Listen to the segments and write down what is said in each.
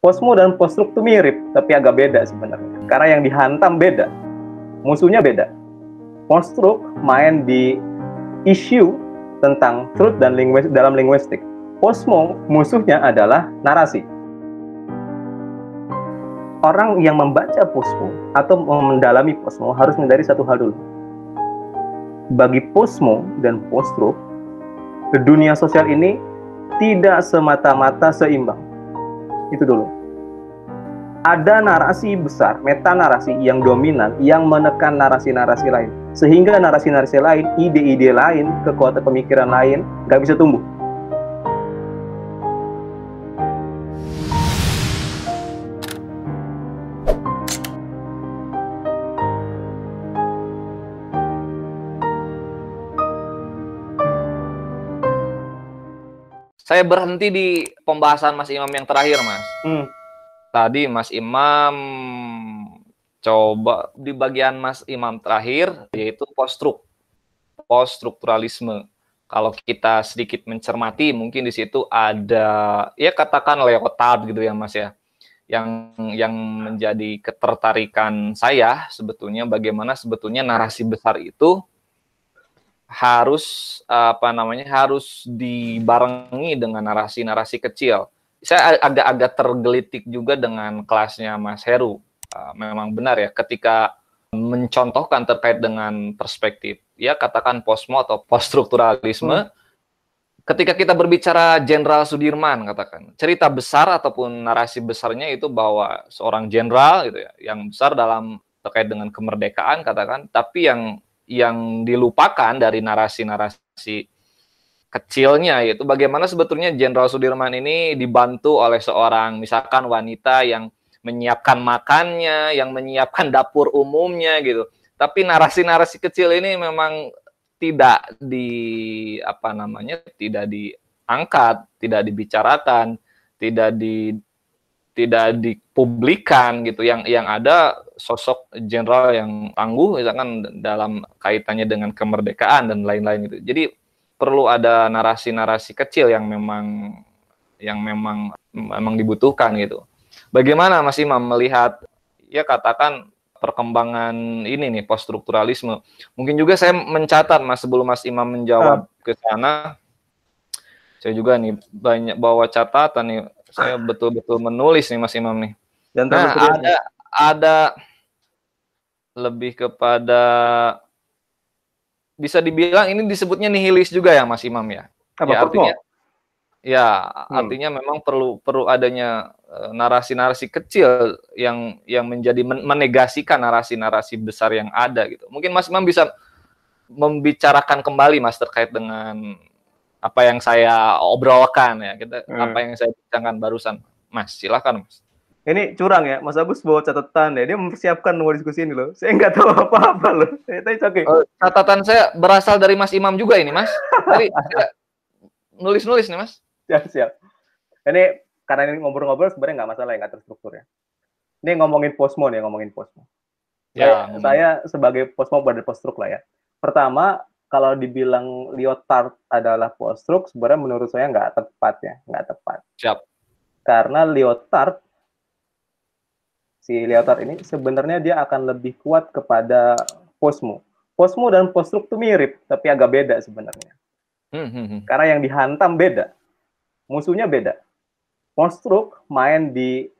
Posmo dan postruk tuh mirip, tapi agak beda sebenarnya. Karena yang dihantam beda, musuhnya beda. Postruk main di isu tentang truth dan dalam linguistik. Posmo musuhnya adalah narasi. Orang yang membaca posmo atau mendalami posmo harus menyadari satu hal dulu. Bagi posmo dan postruk, dunia sosial ini tidak semata-mata seimbang itu dulu. Ada narasi besar, meta narasi yang dominan yang menekan narasi-narasi lain. Sehingga narasi-narasi lain, ide-ide lain, kekuatan pemikiran lain nggak bisa tumbuh. Saya berhenti di pembahasan Mas Imam yang terakhir, Mas. Hmm. Tadi Mas Imam coba di bagian Mas Imam terakhir yaitu post poststrukturalisme. Kalau kita sedikit mencermati mungkin di situ ada ya katakan leotard gitu ya, Mas ya yang yang menjadi ketertarikan saya sebetulnya bagaimana sebetulnya narasi besar itu harus apa namanya harus dibarengi dengan narasi-narasi kecil. Saya agak-agak tergelitik juga dengan kelasnya Mas Heru. Ah, memang benar ya ketika mencontohkan terkait dengan perspektif ya katakan posmo atau poststrukturalisme hmm. ketika kita berbicara Jenderal Sudirman katakan cerita besar ataupun narasi besarnya itu bahwa seorang jenderal gitu ya yang besar dalam terkait dengan kemerdekaan katakan tapi yang yang dilupakan dari narasi-narasi kecilnya yaitu bagaimana sebetulnya Jenderal Sudirman ini dibantu oleh seorang misalkan wanita yang menyiapkan makannya, yang menyiapkan dapur umumnya gitu. Tapi narasi-narasi kecil ini memang tidak di apa namanya tidak diangkat, tidak dibicarakan, tidak di tidak dipublikan gitu. Yang yang ada sosok jenderal yang tangguh misalkan dalam kaitannya dengan kemerdekaan dan lain-lain itu. Jadi perlu ada narasi-narasi kecil yang memang yang memang memang dibutuhkan gitu. Bagaimana Mas Imam melihat ya katakan perkembangan ini nih poststrukturalisme? Mungkin juga saya mencatat Mas sebelum Mas Imam menjawab ah. ke sana saya juga nih banyak bawa catatan nih. Saya betul-betul menulis nih Mas Imam nih. Dan nah, ada ada lebih kepada bisa dibilang ini disebutnya nihilis juga ya Mas Imam ya. Apa ya, artinya ya hmm. artinya memang perlu perlu adanya eh, narasi-narasi kecil yang yang menjadi menegasikan narasi-narasi besar yang ada gitu. Mungkin Mas Imam bisa membicarakan kembali Mas terkait dengan apa yang saya obrolkan ya kita hmm. apa yang saya bicarakan barusan. Mas, silakan Mas ini curang ya, Mas Agus bawa catatan ya. Dia mempersiapkan mau diskusi ini loh. Saya nggak tahu apa-apa loh. Eh, tapi oke. Oh, catatan saya berasal dari Mas Imam juga ini, Mas. Tadi nulis-nulis nih, Mas. Siap, siap. Ini karena ini ngobrol-ngobrol sebenarnya nggak masalah ya, nggak terstruktur ya. Ini ngomongin posmo nih, ngomongin posmo. Ya. Saya, sebagai posmo pada postruk lah ya. Pertama, kalau dibilang leotard adalah postruk, sebenarnya menurut saya nggak tepat ya, nggak tepat. Siap. Karena leotard si Leotard ini sebenarnya dia akan lebih kuat kepada posmo, posmo dan postruk itu mirip, tapi agak beda sebenarnya. Hmm, hmm, hmm. Karena yang dihantam beda. Musuhnya beda. Postruk main di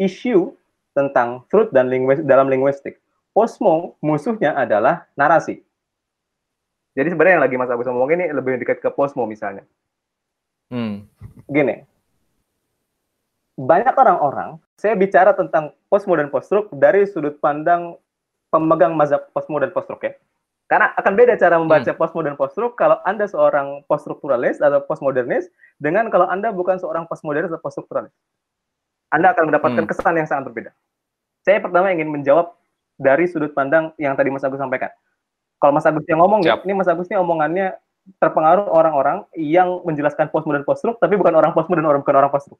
issue tentang truth dan linguis dalam linguistik. Posmo musuhnya adalah narasi. Jadi sebenarnya yang lagi Mas Agus ngomong ini lebih dekat ke posmo misalnya. Hmm. Gini, banyak orang-orang, saya bicara tentang postmodern post postruk dari sudut pandang pemegang mazhab postmodern post postruk ya. Karena akan beda cara membaca hmm. postmodern postruk kalau Anda seorang poststrukturalis atau postmodernis dengan kalau Anda bukan seorang postmodernis atau poststrukturalis. Anda akan mendapatkan hmm. kesan yang sangat berbeda. Saya pertama ingin menjawab dari sudut pandang yang tadi Mas Agus sampaikan. Kalau Mas Agus yang ngomong, ya, Siap. ya, ini Mas Agus ini omongannya terpengaruh orang-orang yang menjelaskan postmodern postruk tapi bukan orang postmodern orang bukan orang postruk.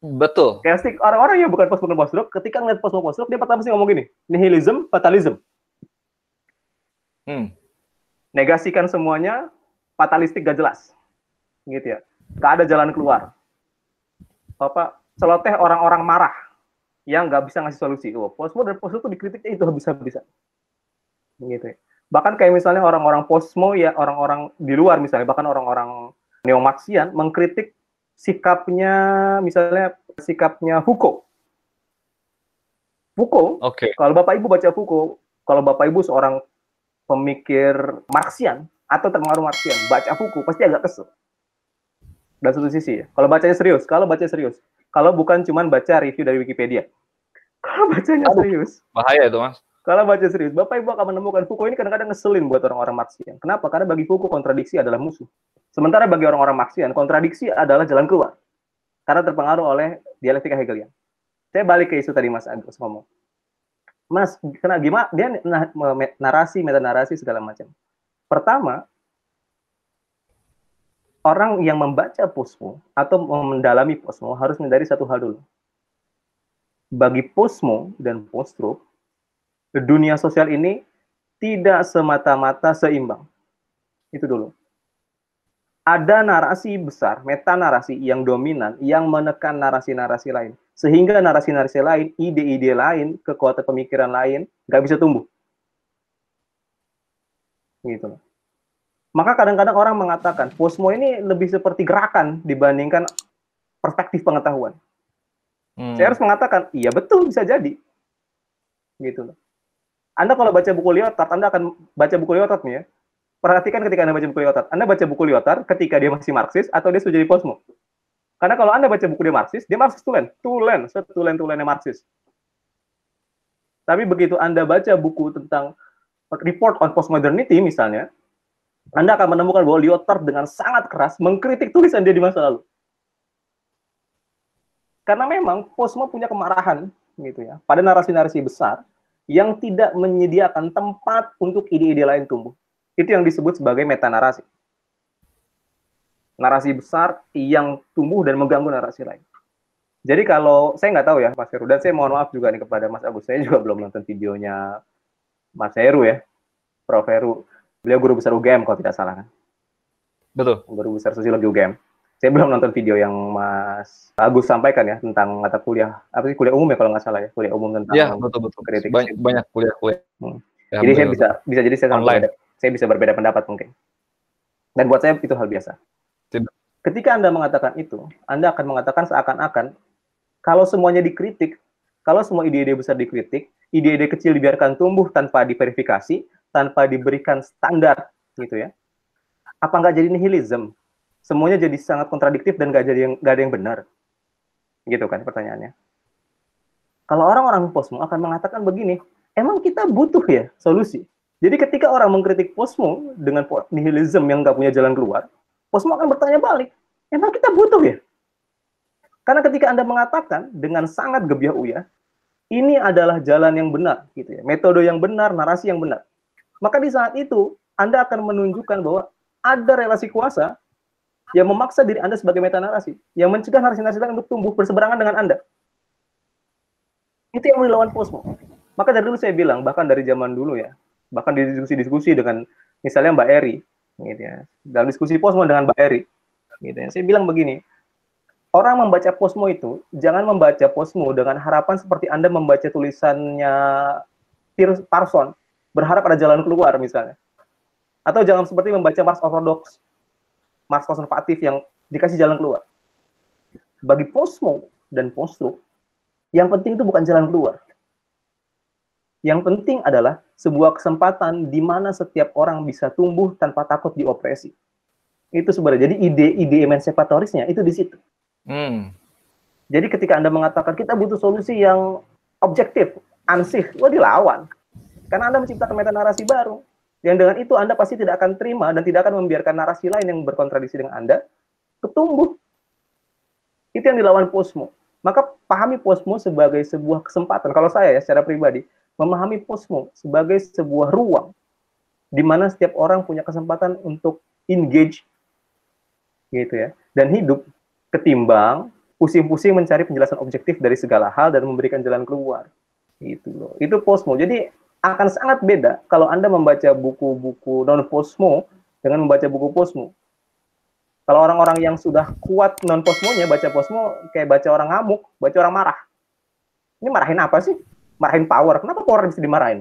Betul. Casting orang-orang yang bukan postmodern post ketika ngeliat postmodern post dia pertama sih ngomong gini, nihilism, fatalism. Hmm. Negasikan semuanya, fatalistik gak jelas. Gitu ya. Gak ada jalan keluar. Bapak, celoteh orang-orang marah yang gak bisa ngasih solusi. Oh, postmodern post itu dikritiknya itu bisa-bisa. Gitu ya. Bahkan kayak misalnya orang-orang posmo ya, orang-orang di luar misalnya, bahkan orang-orang neomaksian mengkritik sikapnya misalnya sikapnya Fuko. Fuko, Okay. Kalau Bapak Ibu baca Fuko, kalau Bapak Ibu seorang pemikir Marxian atau terpengaruh Marxian, baca Fuko pasti agak kesel. Dan satu sisi ya. Kalau bacanya serius, kalau baca serius. Kalau bukan cuman baca review dari Wikipedia. Kalau bacanya Aduh, serius. Bahaya itu, Mas. Kalau baca serius, Bapak Ibu akan menemukan Foucault ini kadang-kadang ngeselin buat orang-orang Marxian. Kenapa? Karena bagi Foucault kontradiksi adalah musuh. Sementara bagi orang-orang Marxian, kontradiksi adalah jalan keluar. Karena terpengaruh oleh dialektika Hegelian. Saya balik ke isu tadi Mas Agus ngomong. Mas, kena gimana dia nah, narasi, meta narasi segala macam. Pertama, orang yang membaca posmo atau mendalami posmo harus mencari satu hal dulu. Bagi posmo dan post dunia sosial ini tidak semata-mata seimbang. Itu dulu. Ada narasi besar, meta narasi yang dominan yang menekan narasi-narasi lain. Sehingga narasi-narasi lain, ide-ide lain, kekuatan pemikiran lain nggak bisa tumbuh. Gitu. Maka kadang-kadang orang mengatakan posmo ini lebih seperti gerakan dibandingkan perspektif pengetahuan. Hmm. Saya harus mengatakan, iya betul bisa jadi. Gitu loh anda kalau baca buku Lyotard, Anda akan baca buku Lyotard nih ya. Perhatikan ketika Anda baca buku Lyotard. Anda baca buku Lyotard ketika dia masih Marxis atau dia sudah jadi posmo. Karena kalau Anda baca buku dia Marxis, dia Marxis tulen. Tulen, setulen-tulennya Marxis. Tapi begitu Anda baca buku tentang report on postmodernity misalnya, Anda akan menemukan bahwa Lyotard dengan sangat keras mengkritik tulisan dia di masa lalu. Karena memang posmo punya kemarahan gitu ya pada narasi-narasi besar yang tidak menyediakan tempat untuk ide-ide lain tumbuh. Itu yang disebut sebagai narasi. Narasi besar yang tumbuh dan mengganggu narasi lain. Jadi kalau saya nggak tahu ya Mas Heru, dan saya mohon maaf juga nih kepada Mas Agus, saya juga belum nonton videonya Mas Heru ya, Prof Heru. Beliau guru besar UGM kalau tidak salah kan? Betul. Guru besar sosiologi UGM saya belum nonton video yang Mas Agus sampaikan ya tentang mata kuliah apa sih kuliah umum ya kalau nggak salah ya kuliah umum tentang ya, betul betul kritik banyak banyak kuliah kuliah hmm. ya, jadi saya bisa bisa jadi saya berbeda, saya bisa berbeda pendapat mungkin dan buat saya itu hal biasa Tidak. ketika anda mengatakan itu anda akan mengatakan seakan-akan kalau semuanya dikritik kalau semua ide-ide besar dikritik ide-ide kecil dibiarkan tumbuh tanpa diverifikasi tanpa diberikan standar gitu ya apa nggak jadi nihilisme semuanya jadi sangat kontradiktif dan gak jadi yang gak ada yang benar gitu kan pertanyaannya kalau orang-orang posmo akan mengatakan begini emang kita butuh ya solusi jadi ketika orang mengkritik posmo dengan nihilisme yang gak punya jalan keluar posmo akan bertanya balik emang kita butuh ya karena ketika anda mengatakan dengan sangat gebiah uya ini adalah jalan yang benar gitu ya metode yang benar narasi yang benar maka di saat itu anda akan menunjukkan bahwa ada relasi kuasa yang memaksa diri Anda sebagai meta narasi, yang mencegah narasi-narasi lain untuk tumbuh berseberangan dengan Anda. Itu yang melawan posmo. Maka dari dulu saya bilang, bahkan dari zaman dulu ya, bahkan di diskusi-diskusi dengan misalnya Mbak Eri, gitu ya, dalam diskusi posmo dengan Mbak Eri, gitu ya, saya bilang begini, orang membaca posmo itu jangan membaca posmo dengan harapan seperti Anda membaca tulisannya Pierce Parson, berharap ada jalan keluar misalnya. Atau jangan seperti membaca Mars Orthodox, Marx konservatif yang dikasih jalan keluar. Bagi posmo dan postruk, yang penting itu bukan jalan keluar. Yang penting adalah sebuah kesempatan di mana setiap orang bisa tumbuh tanpa takut diopresi. Itu sebenarnya. Jadi ide-ide emansipatorisnya itu di situ. Hmm. Jadi ketika Anda mengatakan kita butuh solusi yang objektif, ansih, wah dilawan. Karena Anda menciptakan meta narasi baru. Yang dengan itu Anda pasti tidak akan terima dan tidak akan membiarkan narasi lain yang berkontradisi dengan Anda ketumbuh. Itu yang dilawan posmo. Maka pahami posmo sebagai sebuah kesempatan. Kalau saya ya secara pribadi, memahami posmo sebagai sebuah ruang di mana setiap orang punya kesempatan untuk engage gitu ya dan hidup ketimbang pusing-pusing mencari penjelasan objektif dari segala hal dan memberikan jalan keluar gitu loh itu posmo jadi akan sangat beda kalau Anda membaca buku-buku non-posmo dengan membaca buku posmo. Kalau orang-orang yang sudah kuat non-posmonya baca posmo kayak baca orang ngamuk, baca orang marah. Ini marahin apa sih? Marahin power. Kenapa power bisa dimarahin?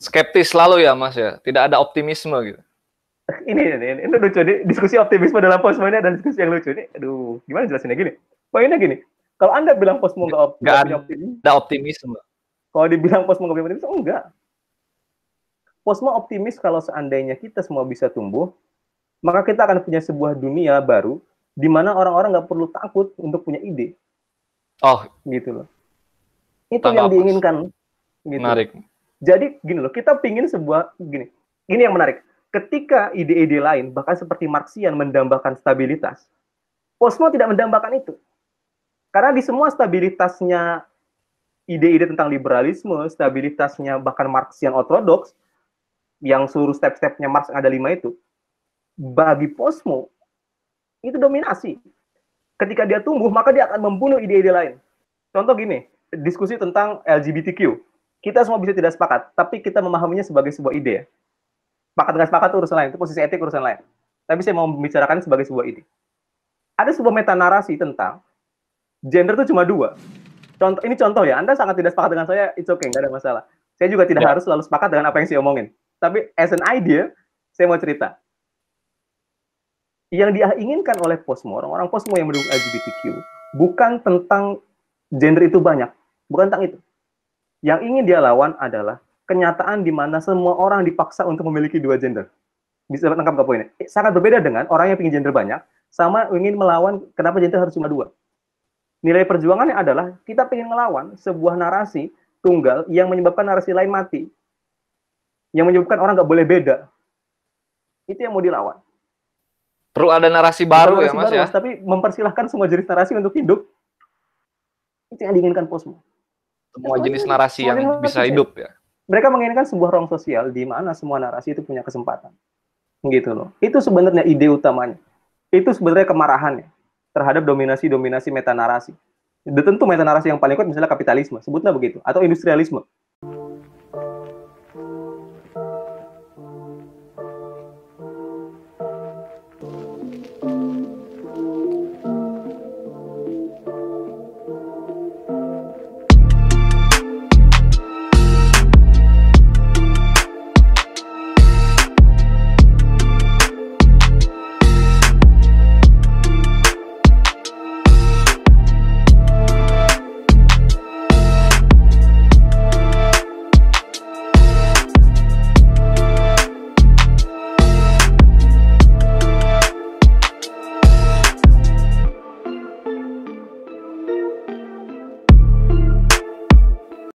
Skeptis selalu ya Mas ya, tidak ada optimisme gitu. Ini, ini, ini, ini lucu nih. diskusi optimisme dalam posmo ini dan diskusi yang lucu ini. Aduh, gimana jelasinnya gini? Poinnya gini, kalau Anda bilang posmo nggak optimis, ada optimisme, kalau dibilang posmo nggak optimis, oh, enggak. Posmo optimis kalau seandainya kita semua bisa tumbuh, maka kita akan punya sebuah dunia baru di mana orang-orang nggak perlu takut untuk punya ide. Oh, gitu loh. Itu yang diinginkan. Gitu. Menarik. Jadi gini loh, kita pingin sebuah gini. Ini yang menarik. Ketika ide-ide lain, bahkan seperti Marxian mendambakan stabilitas, Posmo tidak mendambakan itu. Karena di semua stabilitasnya ide-ide tentang liberalisme, stabilitasnya bahkan Marxian ortodoks yang seluruh step-stepnya Marx ada lima itu bagi posmo itu dominasi. Ketika dia tumbuh maka dia akan membunuh ide-ide lain. Contoh gini, diskusi tentang LGBTQ. Kita semua bisa tidak sepakat, tapi kita memahaminya sebagai sebuah ide. Sepakat dengan sepakat itu urusan lain, itu posisi etik urusan lain. Tapi saya mau membicarakan sebagai sebuah ide. Ada sebuah meta narasi tentang gender itu cuma dua, contoh ini contoh ya anda sangat tidak sepakat dengan saya it's okay nggak ada masalah saya juga tidak ya. harus selalu sepakat dengan apa yang saya omongin tapi as an idea saya mau cerita yang dia inginkan oleh posmo orang-orang posmo yang mendukung LGBTQ bukan tentang gender itu banyak bukan tentang itu yang ingin dia lawan adalah kenyataan di mana semua orang dipaksa untuk memiliki dua gender bisa tangkap ke poinnya eh, sangat berbeda dengan orang yang ingin gender banyak sama ingin melawan kenapa gender harus cuma dua Nilai perjuangannya adalah kita ingin melawan sebuah narasi tunggal yang menyebabkan narasi lain mati. Yang menyebabkan orang nggak boleh beda. Itu yang mau dilawan. Perlu ada narasi baru ya, narasi ya, Mas baru, ya. Mas, tapi mempersilahkan semua jenis narasi untuk hidup. Itu yang diinginkan posmo. Semua jenis narasi yang narasi bisa ya. hidup ya. Mereka menginginkan sebuah ruang sosial di mana semua narasi itu punya kesempatan. Gitu loh. Itu sebenarnya ide utamanya. Itu sebenarnya kemarahannya terhadap dominasi-dominasi metanarasi. narasi, tentu metanarasi yang paling kuat misalnya kapitalisme, sebutlah begitu, atau industrialisme.